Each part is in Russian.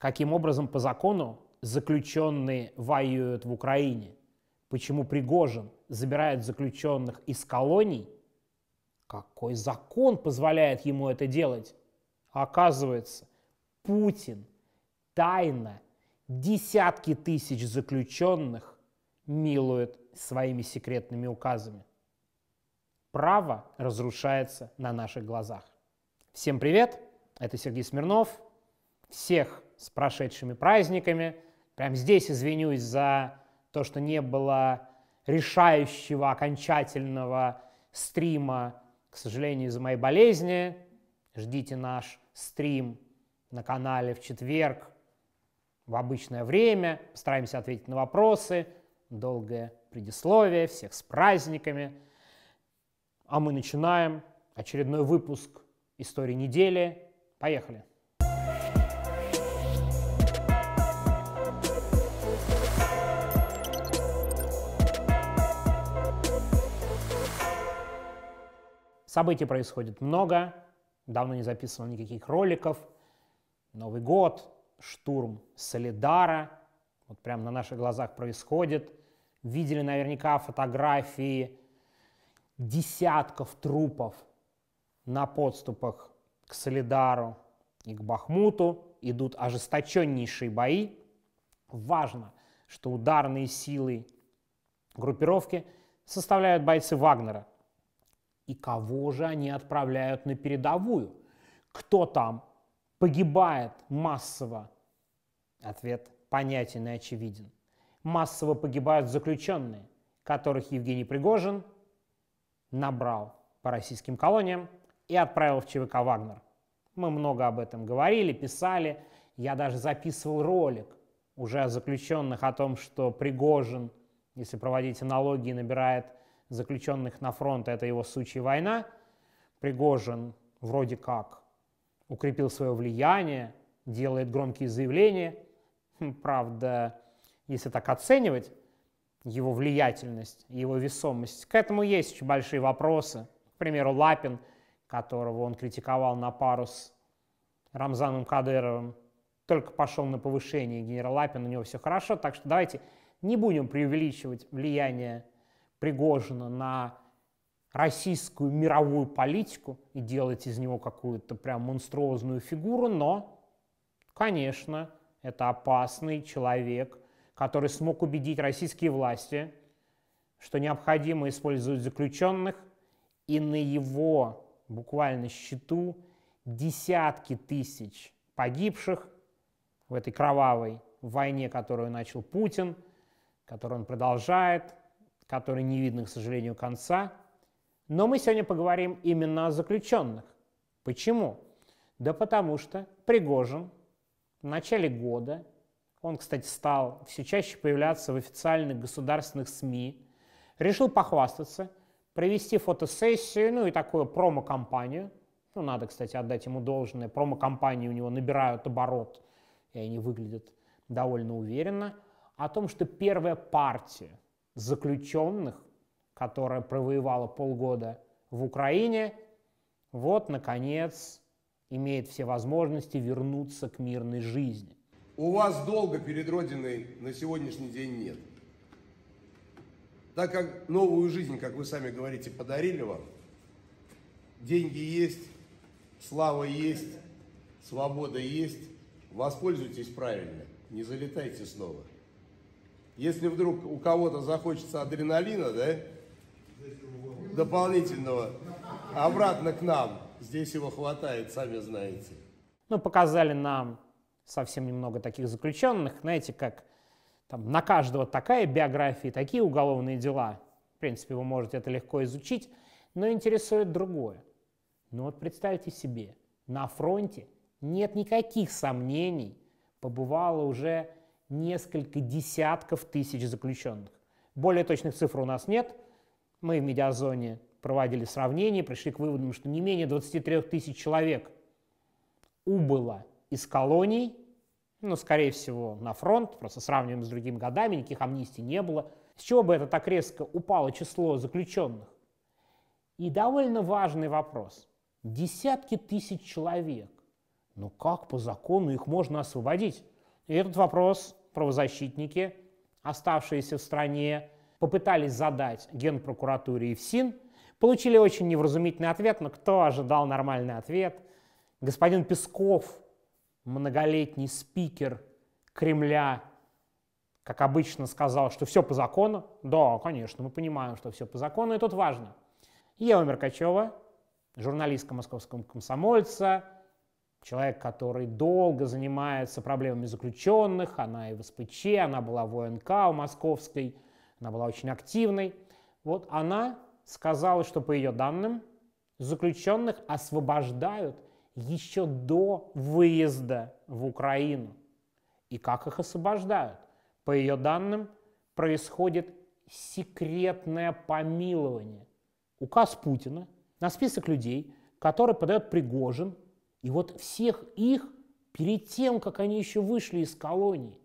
каким образом по закону заключенные воюют в Украине, почему Пригожин забирает заключенных из колоний, какой закон позволяет ему это делать? Оказывается, Путин тайно десятки тысяч заключенных милует своими секретными указами. Право разрушается на наших глазах. Всем привет, это Сергей Смирнов. Всех с прошедшими праздниками. Прям здесь извинюсь за то, что не было решающего, окончательного стрима, к сожалению, из-за моей болезни. Ждите наш стрим на канале в четверг в обычное время. Постараемся ответить на вопросы. Долгое предисловие. Всех с праздниками. А мы начинаем очередной выпуск «Истории недели». Поехали! Событий происходит много, давно не записано никаких роликов. Новый год, штурм Солидара, вот прямо на наших глазах происходит. Видели наверняка фотографии десятков трупов на подступах к Солидару и к Бахмуту. Идут ожесточеннейшие бои. Важно, что ударные силы группировки составляют бойцы Вагнера и кого же они отправляют на передовую? Кто там погибает массово? Ответ понятен и очевиден. Массово погибают заключенные, которых Евгений Пригожин набрал по российским колониям и отправил в ЧВК «Вагнер». Мы много об этом говорили, писали. Я даже записывал ролик уже о заключенных, о том, что Пригожин, если проводить аналогии, набирает – заключенных на фронт – это его сучья война. Пригожин вроде как укрепил свое влияние, делает громкие заявления. Хм, правда, если так оценивать его влиятельность, его весомость, к этому есть еще большие вопросы. К примеру, Лапин, которого он критиковал на пару с Рамзаном Кадыровым, только пошел на повышение генерал Лапин, у него все хорошо, так что давайте не будем преувеличивать влияние Пригожина на российскую мировую политику и делать из него какую-то прям монструозную фигуру, но, конечно, это опасный человек, который смог убедить российские власти, что необходимо использовать заключенных, и на его буквально счету десятки тысяч погибших в этой кровавой войне, которую начал Путин, которую он продолжает, которой не видно, к сожалению, конца. Но мы сегодня поговорим именно о заключенных. Почему? Да потому что Пригожин в начале года, он, кстати, стал все чаще появляться в официальных государственных СМИ, решил похвастаться, провести фотосессию, ну и такую промо-компанию. Ну, надо, кстати, отдать ему должное. Промо-компании у него набирают оборот, и они выглядят довольно уверенно. О том, что первая партия заключенных, которая провоевала полгода в Украине, вот, наконец, имеет все возможности вернуться к мирной жизни. У вас долго перед Родиной на сегодняшний день нет. Так как новую жизнь, как вы сами говорите, подарили вам, деньги есть, слава есть, свобода есть, воспользуйтесь правильно, не залетайте снова. Если вдруг у кого-то захочется адреналина, да, дополнительного, обратно к нам, здесь его хватает, сами знаете. Ну, показали нам совсем немного таких заключенных, знаете, как там, на каждого такая биография, такие уголовные дела. В принципе, вы можете это легко изучить, но интересует другое. Ну вот представьте себе, на фронте нет никаких сомнений, побывало уже несколько десятков тысяч заключенных. Более точных цифр у нас нет. Мы в медиазоне проводили сравнение, пришли к выводу, что не менее 23 тысяч человек убыло из колоний, ну, скорее всего, на фронт, просто сравниваем с другими годами, никаких амнистий не было. С чего бы это так резко упало число заключенных? И довольно важный вопрос. Десятки тысяч человек. Ну как по закону их можно освободить? И этот вопрос правозащитники, оставшиеся в стране, попытались задать Генпрокуратуре и ФСИН, получили очень невразумительный ответ, но кто ожидал нормальный ответ? Господин Песков, многолетний спикер Кремля, как обычно, сказал, что все по закону. Да, конечно, мы понимаем, что все по закону, и тут важно. Ева Меркачева, журналистка московского комсомольца, Человек, который долго занимается проблемами заключенных, она и в СПЧ, она была в ОНК у Московской, она была очень активной. Вот она сказала, что по ее данным заключенных освобождают еще до выезда в Украину. И как их освобождают? По ее данным, происходит секретное помилование. Указ Путина на список людей, который подает Пригожин – и вот всех их, перед тем, как они еще вышли из колонии,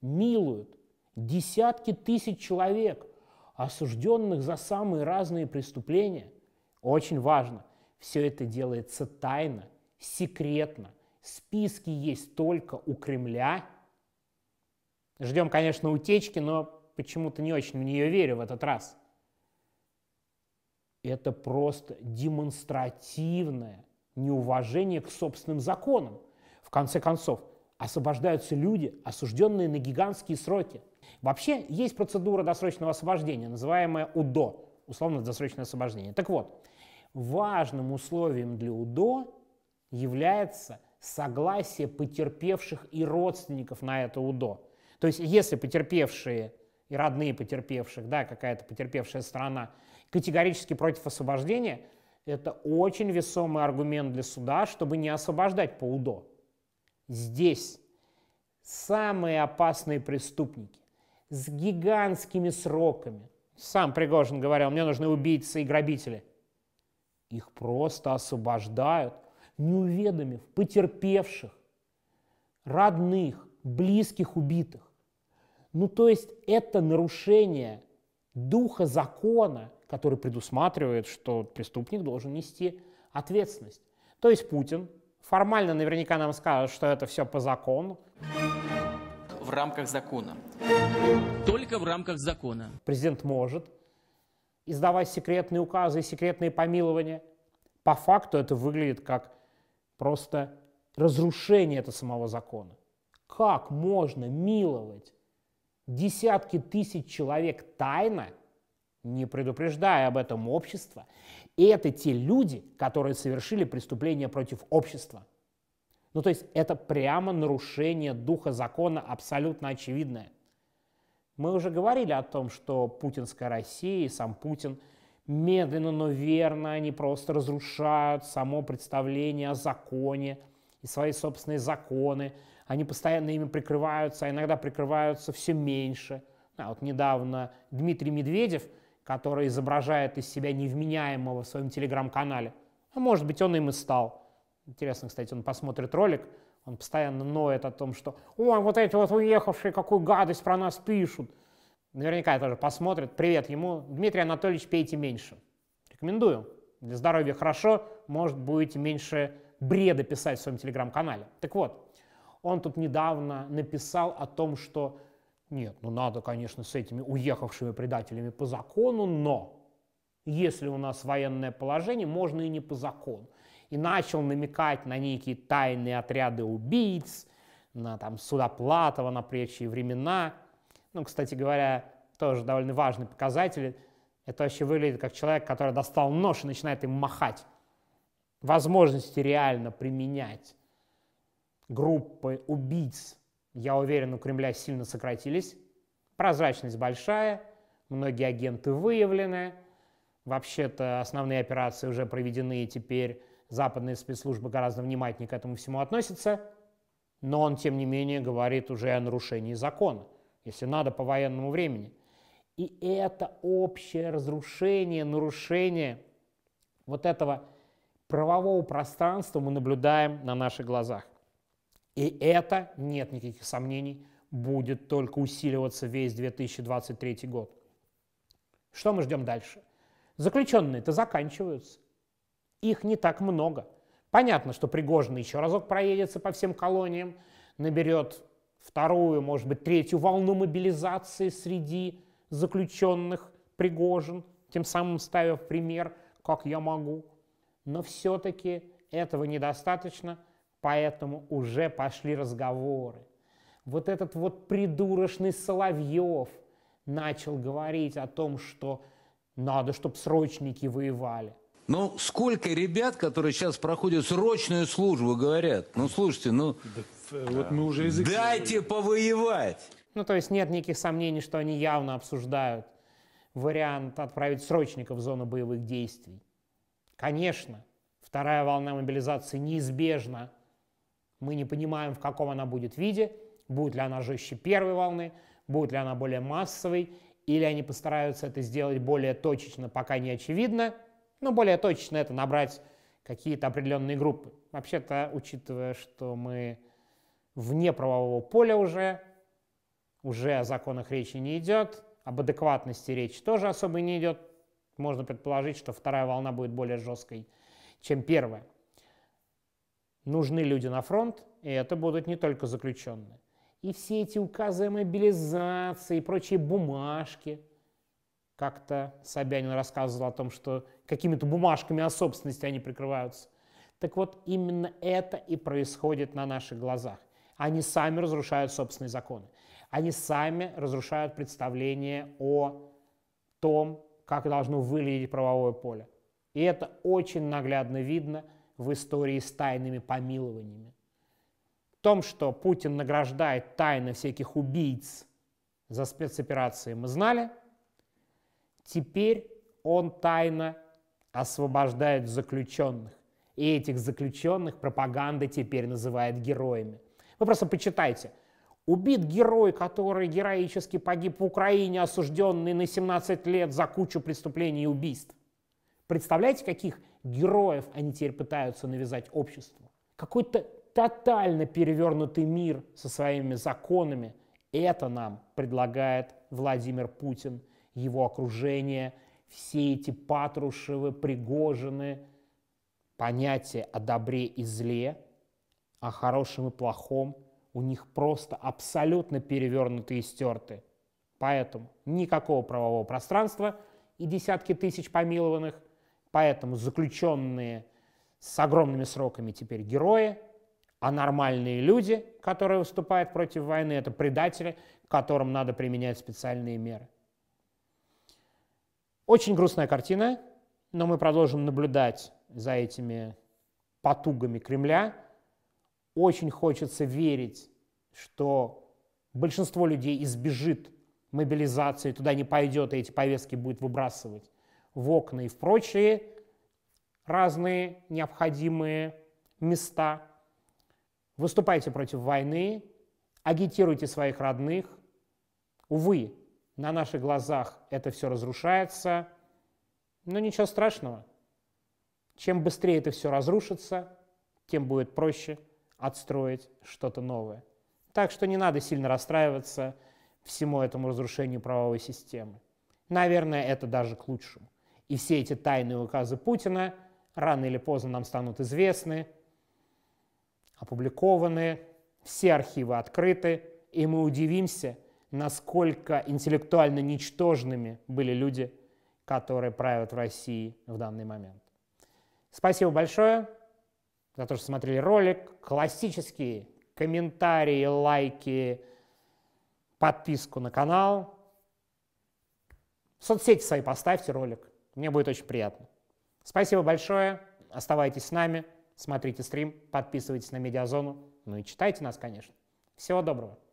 милуют десятки тысяч человек, осужденных за самые разные преступления. Очень важно, все это делается тайно, секретно. Списки есть только у Кремля. Ждем, конечно, утечки, но почему-то не очень в нее верю в этот раз. Это просто демонстративное неуважение к собственным законам. В конце концов, освобождаются люди, осужденные на гигантские сроки. Вообще есть процедура досрочного освобождения, называемая УДО, условно-досрочное освобождение. Так вот, важным условием для УДО является согласие потерпевших и родственников на это УДО. То есть если потерпевшие и родные потерпевших, да, какая-то потерпевшая страна категорически против освобождения, это очень весомый аргумент для суда, чтобы не освобождать по УДО. Здесь самые опасные преступники с гигантскими сроками. Сам Пригожин говорил, мне нужны убийцы и грабители. Их просто освобождают, не уведомив потерпевших, родных, близких убитых. Ну то есть это нарушение духа закона, который предусматривает, что преступник должен нести ответственность. То есть Путин формально наверняка нам скажет, что это все по закону. В рамках закона. Только в рамках закона. Президент может издавать секретные указы и секретные помилования. По факту это выглядит как просто разрушение этого самого закона. Как можно миловать десятки тысяч человек тайно – не предупреждая об этом общество. И это те люди, которые совершили преступление против общества. Ну то есть это прямо нарушение духа закона абсолютно очевидное. Мы уже говорили о том, что путинская Россия и сам Путин медленно, но верно они просто разрушают само представление о законе и свои собственные законы. Они постоянно ими прикрываются, а иногда прикрываются все меньше. А вот недавно Дмитрий Медведев – который изображает из себя невменяемого в своем телеграм-канале. А может быть, он им и стал. Интересно, кстати, он посмотрит ролик, он постоянно ноет о том, что «Ой, вот эти вот уехавшие какую гадость про нас пишут». Наверняка тоже посмотрит. Привет ему. Дмитрий Анатольевич, пейте меньше. Рекомендую. Для здоровья хорошо, может, будете меньше бреда писать в своем телеграм-канале. Так вот, он тут недавно написал о том, что нет, ну надо, конечно, с этими уехавшими предателями по закону, но если у нас военное положение, можно и не по закону. И начал намекать на некие тайные отряды убийц, на там Судоплатова, на прежние времена. Ну, кстати говоря, тоже довольно важный показатель. Это вообще выглядит как человек, который достал нож и начинает им махать. Возможности реально применять группы убийц я уверен, у Кремля сильно сократились. Прозрачность большая, многие агенты выявлены. Вообще-то основные операции уже проведены, и теперь западные спецслужбы гораздо внимательнее к этому всему относятся. Но он, тем не менее, говорит уже о нарушении закона, если надо по военному времени. И это общее разрушение, нарушение вот этого правового пространства мы наблюдаем на наших глазах. И это, нет никаких сомнений, будет только усиливаться весь 2023 год. Что мы ждем дальше? Заключенные-то заканчиваются. Их не так много. Понятно, что Пригожин еще разок проедется по всем колониям, наберет вторую, может быть, третью волну мобилизации среди заключенных Пригожин, тем самым ставя в пример, как я могу. Но все-таки этого недостаточно – поэтому уже пошли разговоры. Вот этот вот придурочный Соловьев начал говорить о том, что надо, чтобы срочники воевали. Ну, сколько ребят, которые сейчас проходят срочную службу, говорят, ну, слушайте, ну, да, э, вот мы уже язык дайте говорили. повоевать. Ну, то есть нет никаких сомнений, что они явно обсуждают вариант отправить срочников в зону боевых действий. Конечно, вторая волна мобилизации неизбежна, мы не понимаем, в каком она будет виде, будет ли она жестче первой волны, будет ли она более массовой, или они постараются это сделать более точечно, пока не очевидно. Но более точечно это набрать какие-то определенные группы. Вообще-то, учитывая, что мы вне правового поля уже, уже о законах речи не идет, об адекватности речи тоже особо не идет, можно предположить, что вторая волна будет более жесткой, чем первая. Нужны люди на фронт, и это будут не только заключенные. И все эти указы о мобилизации и прочие бумажки. Как-то Собянин рассказывал о том, что какими-то бумажками о собственности они прикрываются. Так вот, именно это и происходит на наших глазах. Они сами разрушают собственные законы. Они сами разрушают представление о том, как должно выглядеть правовое поле. И это очень наглядно видно в истории с тайными помилованиями. В том, что Путин награждает тайно всяких убийц за спецоперации, мы знали. Теперь он тайно освобождает заключенных. И этих заключенных пропаганда теперь называет героями. Вы просто почитайте. Убит герой, который героически погиб в Украине, осужденный на 17 лет за кучу преступлений и убийств. Представляете, каких героев они теперь пытаются навязать обществу? Какой-то тотально перевернутый мир со своими законами. Это нам предлагает Владимир Путин, его окружение, все эти Патрушевы, Пригожины, понятие о добре и зле, о хорошем и плохом у них просто абсолютно перевернуты и стерты. Поэтому никакого правового пространства и десятки тысяч помилованных, Поэтому заключенные с огромными сроками теперь герои, а нормальные люди, которые выступают против войны, это предатели, которым надо применять специальные меры. Очень грустная картина, но мы продолжим наблюдать за этими потугами Кремля. Очень хочется верить, что большинство людей избежит мобилизации, туда не пойдет, и эти повестки будет выбрасывать в окна и в прочие разные необходимые места. Выступайте против войны, агитируйте своих родных. Увы, на наших глазах это все разрушается, но ничего страшного. Чем быстрее это все разрушится, тем будет проще отстроить что-то новое. Так что не надо сильно расстраиваться всему этому разрушению правовой системы. Наверное, это даже к лучшему. И все эти тайные указы Путина рано или поздно нам станут известны, опубликованы, все архивы открыты, и мы удивимся, насколько интеллектуально ничтожными были люди, которые правят в России в данный момент. Спасибо большое за то, что смотрели ролик. Классические комментарии, лайки, подписку на канал. В соцсети свои поставьте ролик. Мне будет очень приятно. Спасибо большое. Оставайтесь с нами, смотрите стрим, подписывайтесь на медиазону, ну и читайте нас, конечно. Всего доброго.